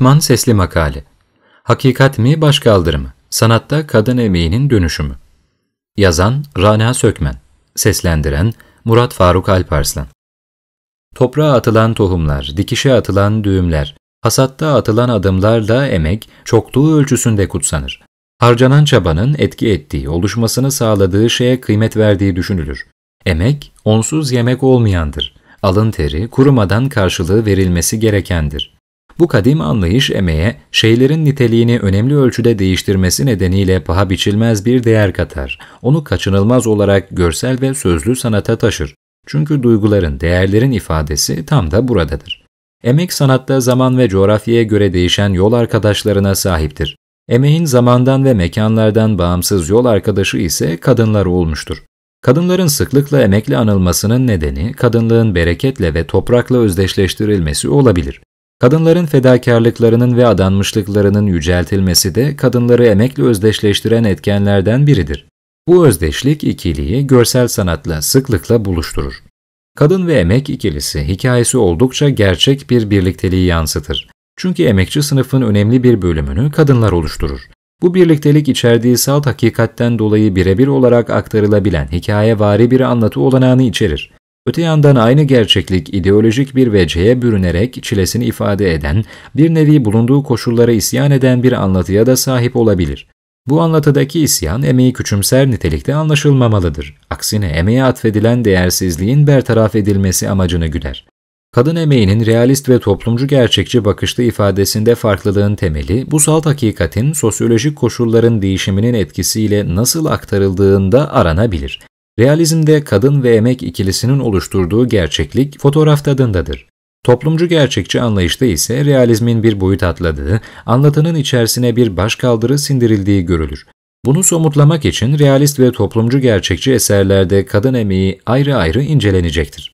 Katman Sesli Makale Hakikat mi başkaldır mı? Sanatta kadın emeğinin dönüşümü. Yazan Rana Sökmen. Seslendiren Murat Faruk Alparslan. Toprağa atılan tohumlar, dikişe atılan düğümler, hasatta atılan adımlarla emek çokluğu ölçüsünde kutsanır. Harcanan çabanın etki ettiği, oluşmasını sağladığı şeye kıymet verdiği düşünülür. Emek, onsuz yemek olmayandır. Alın teri, kurumadan karşılığı verilmesi gerekendir. Bu kadim anlayış emeğe, şeylerin niteliğini önemli ölçüde değiştirmesi nedeniyle paha biçilmez bir değer katar. Onu kaçınılmaz olarak görsel ve sözlü sanata taşır. Çünkü duyguların, değerlerin ifadesi tam da buradadır. Emek sanatta zaman ve coğrafyaya göre değişen yol arkadaşlarına sahiptir. Emeğin zamandan ve mekanlardan bağımsız yol arkadaşı ise kadınlar olmuştur. Kadınların sıklıkla emekli anılmasının nedeni kadınlığın bereketle ve toprakla özdeşleştirilmesi olabilir. Kadınların fedakarlıklarının ve adanmışlıklarının yüceltilmesi de kadınları emekle özdeşleştiren etkenlerden biridir. Bu özdeşlik ikiliği görsel sanatla sıklıkla buluşturur. Kadın ve emek ikilisi hikayesi oldukça gerçek bir birlikteliği yansıtır. Çünkü emekçi sınıfın önemli bir bölümünü kadınlar oluşturur. Bu birliktelik içerdiği salt hakikatten dolayı birebir olarak aktarılabilen hikayevari bir anlatı olanağını içerir. Öte yandan aynı gerçeklik ideolojik bir veceye bürünerek çilesini ifade eden, bir nevi bulunduğu koşullara isyan eden bir anlatıya da sahip olabilir. Bu anlatıdaki isyan emeği küçümser nitelikte anlaşılmamalıdır. Aksine emeğe atfedilen değersizliğin bertaraf edilmesi amacını güder. Kadın emeğinin realist ve toplumcu gerçekçi bakışlı ifadesinde farklılığın temeli, bu salt hakikatin sosyolojik koşulların değişiminin etkisiyle nasıl aktarıldığında aranabilir. Realizmde kadın ve emek ikilisinin oluşturduğu gerçeklik fotoğraf tadındadır. Toplumcu gerçekçi anlayışta ise realizmin bir boyut atladığı, anlatının içerisine bir başkaldırı sindirildiği görülür. Bunu somutlamak için realist ve toplumcu gerçekçi eserlerde kadın emeği ayrı ayrı incelenecektir.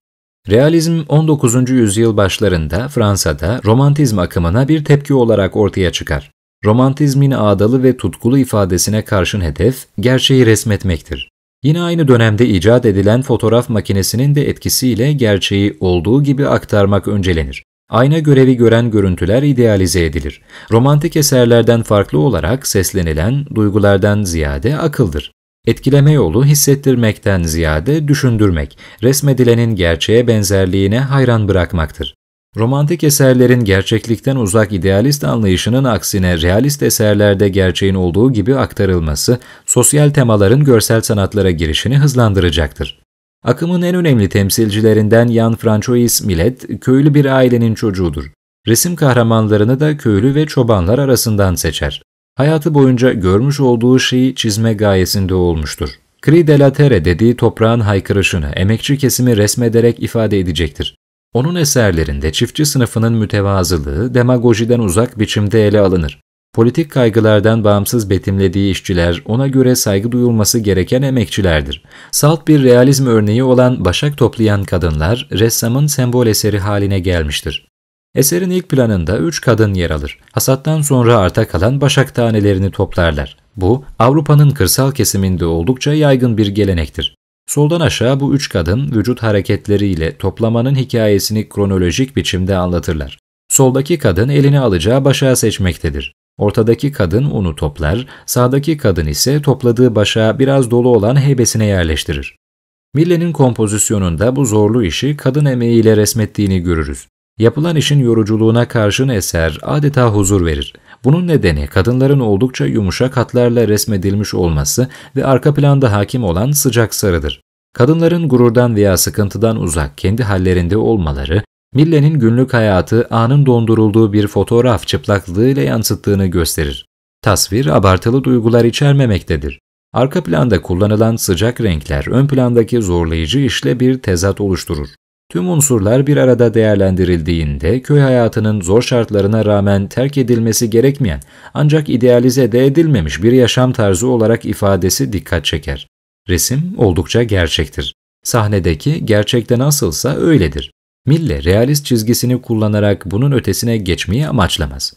Realizm 19. yüzyıl başlarında Fransa'da romantizm akımına bir tepki olarak ortaya çıkar. Romantizmin ağdalı ve tutkulu ifadesine karşın hedef gerçeği resmetmektir. Yine aynı dönemde icat edilen fotoğraf makinesinin de etkisiyle gerçeği olduğu gibi aktarmak öncelenir. Ayna görevi gören görüntüler idealize edilir. Romantik eserlerden farklı olarak seslenilen duygulardan ziyade akıldır. Etkileme yolu hissettirmekten ziyade düşündürmek, resmedilenin gerçeğe benzerliğine hayran bırakmaktır. Romantik eserlerin gerçeklikten uzak idealist anlayışının aksine realist eserlerde gerçeğin olduğu gibi aktarılması, sosyal temaların görsel sanatlara girişini hızlandıracaktır. Akımın en önemli temsilcilerinden Jan Francois Millet, köylü bir ailenin çocuğudur. Resim kahramanlarını da köylü ve çobanlar arasından seçer. Hayatı boyunca görmüş olduğu şeyi çizme gayesinde olmuştur. Cri de la terre dediği toprağın haykırışını emekçi kesimi resmederek ifade edecektir. Onun eserlerinde çiftçi sınıfının mütevazılığı demagojiden uzak biçimde ele alınır. Politik kaygılardan bağımsız betimlediği işçiler ona göre saygı duyulması gereken emekçilerdir. Salt bir realizm örneği olan başak toplayan kadınlar ressamın sembol eseri haline gelmiştir. Eserin ilk planında üç kadın yer alır. Hasattan sonra arta kalan başak tanelerini toplarlar. Bu Avrupa'nın kırsal kesiminde oldukça yaygın bir gelenektir. Soldan aşağı bu üç kadın vücut hareketleriyle toplamanın hikayesini kronolojik biçimde anlatırlar. Soldaki kadın eline alacağı başağı seçmektedir. Ortadaki kadın unu toplar, sağdaki kadın ise topladığı başağı biraz dolu olan heybesine yerleştirir. Mille'nin kompozisyonunda bu zorlu işi kadın emeğiyle resmettiğini görürüz. Yapılan işin yoruculuğuna karşın eser adeta huzur verir. Bunun nedeni kadınların oldukça yumuşak hatlarla resmedilmiş olması ve arka planda hakim olan sıcak sarıdır. Kadınların gururdan veya sıkıntıdan uzak kendi hallerinde olmaları, Mille'nin günlük hayatı anın dondurulduğu bir fotoğraf çıplaklığıyla yansıttığını gösterir. Tasvir abartılı duygular içermemektedir. Arka planda kullanılan sıcak renkler ön plandaki zorlayıcı işle bir tezat oluşturur. Tüm unsurlar bir arada değerlendirildiğinde köy hayatının zor şartlarına rağmen terk edilmesi gerekmeyen ancak idealize de edilmemiş bir yaşam tarzı olarak ifadesi dikkat çeker. Resim oldukça gerçektir. Sahnedeki gerçekte nasılsa öyledir. Mille realist çizgisini kullanarak bunun ötesine geçmeyi amaçlamaz.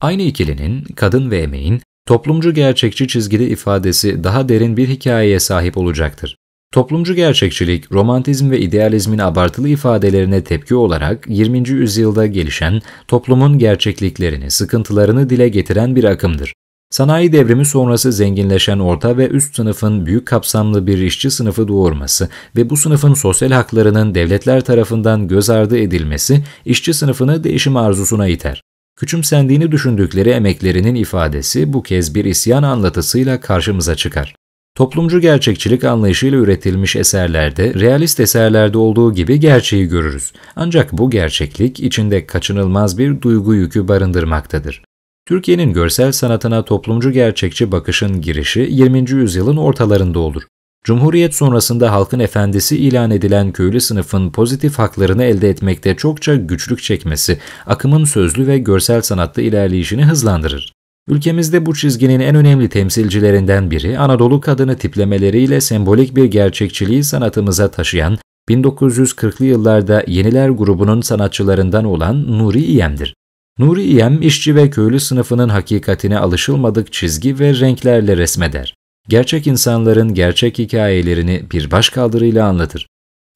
Aynı ikilinin, kadın ve emeğin, toplumcu gerçekçi çizgili ifadesi daha derin bir hikayeye sahip olacaktır. Toplumcu gerçekçilik, romantizm ve idealizmin abartılı ifadelerine tepki olarak 20. yüzyılda gelişen toplumun gerçekliklerini, sıkıntılarını dile getiren bir akımdır. Sanayi devrimi sonrası zenginleşen orta ve üst sınıfın büyük kapsamlı bir işçi sınıfı doğurması ve bu sınıfın sosyal haklarının devletler tarafından göz ardı edilmesi işçi sınıfını değişim arzusuna iter. Küçümsendiğini düşündükleri emeklerinin ifadesi bu kez bir isyan anlatısıyla karşımıza çıkar. Toplumcu gerçekçilik anlayışıyla üretilmiş eserlerde, realist eserlerde olduğu gibi gerçeği görürüz. Ancak bu gerçeklik içinde kaçınılmaz bir duygu yükü barındırmaktadır. Türkiye'nin görsel sanatına toplumcu gerçekçi bakışın girişi 20. yüzyılın ortalarında olur. Cumhuriyet sonrasında halkın efendisi ilan edilen köylü sınıfın pozitif haklarını elde etmekte çokça güçlük çekmesi, akımın sözlü ve görsel sanatta ilerleyişini hızlandırır. Ülkemizde bu çizginin en önemli temsilcilerinden biri Anadolu kadını tiplemeleriyle sembolik bir gerçekçiliği sanatımıza taşıyan 1940'lı yıllarda Yeniler grubunun sanatçılarından olan Nuri İyem'dir. Nuri İyem, işçi ve köylü sınıfının hakikatine alışılmadık çizgi ve renklerle resmeder. Gerçek insanların gerçek hikayelerini bir başkaldırıyla anlatır.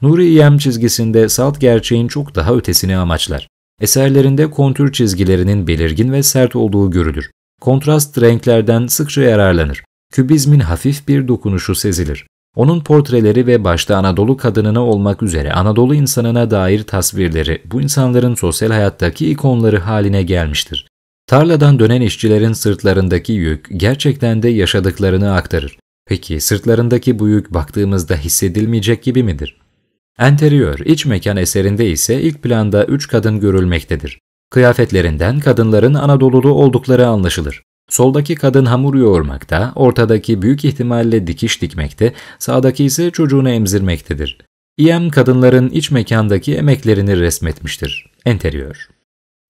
Nuri İyem çizgisinde salt gerçeğin çok daha ötesini amaçlar. Eserlerinde kontür çizgilerinin belirgin ve sert olduğu görülür. Kontrast renklerden sıkça yararlanır. Kübizmin hafif bir dokunuşu sezilir. Onun portreleri ve başta Anadolu kadınına olmak üzere Anadolu insanına dair tasvirleri bu insanların sosyal hayattaki ikonları haline gelmiştir. Tarladan dönen işçilerin sırtlarındaki yük gerçekten de yaşadıklarını aktarır. Peki sırtlarındaki bu yük baktığımızda hissedilmeyecek gibi midir? Enteriör, iç mekan eserinde ise ilk planda üç kadın görülmektedir. Kıyafetlerinden kadınların Anadolulu oldukları anlaşılır. Soldaki kadın hamur yoğurmakta, ortadaki büyük ihtimalle dikiş dikmekte, sağdaki ise çocuğunu emzirmektedir. İyem kadınların iç mekandaki emeklerini resmetmiştir. Enteriyor.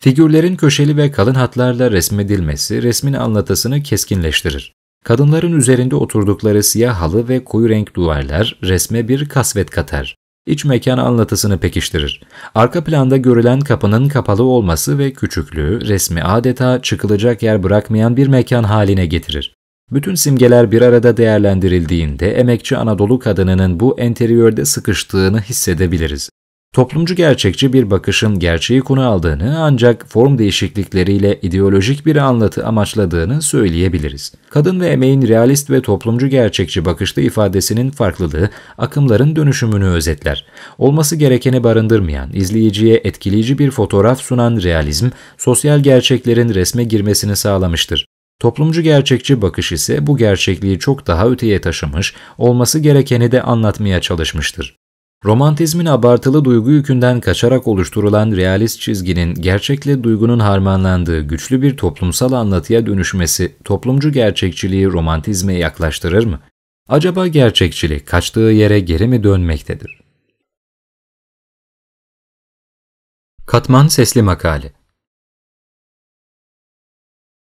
Figürlerin köşeli ve kalın hatlarla resmedilmesi resmin anlatısını keskinleştirir. Kadınların üzerinde oturdukları siyah halı ve koyu renk duvarlar resme bir kasvet katar iç mekan anlatısını pekiştirir. Arka planda görülen kapının kapalı olması ve küçüklüğü resmi adeta çıkılacak yer bırakmayan bir mekan haline getirir. Bütün simgeler bir arada değerlendirildiğinde emekçi Anadolu kadınının bu enteriyörde sıkıştığını hissedebiliriz toplumcu gerçekçi bir bakışın gerçeği konu aldığını ancak form değişiklikleriyle ideolojik bir anlatı amaçladığını söyleyebiliriz. Kadın ve emeğin realist ve toplumcu gerçekçi bakışta ifadesinin farklılığı akımların dönüşümünü özetler. Olması gerekeni barındırmayan, izleyiciye etkileyici bir fotoğraf sunan realizm, sosyal gerçeklerin resme girmesini sağlamıştır. Toplumcu gerçekçi bakış ise bu gerçekliği çok daha öteye taşımış, olması gerekeni de anlatmaya çalışmıştır. Romantizmin abartılı duygu yükünden kaçarak oluşturulan realist çizginin gerçekle duygunun harmanlandığı güçlü bir toplumsal anlatıya dönüşmesi toplumcu gerçekçiliği romantizme yaklaştırır mı? Acaba gerçekçilik kaçtığı yere geri mi dönmektedir? Katman Sesli Makale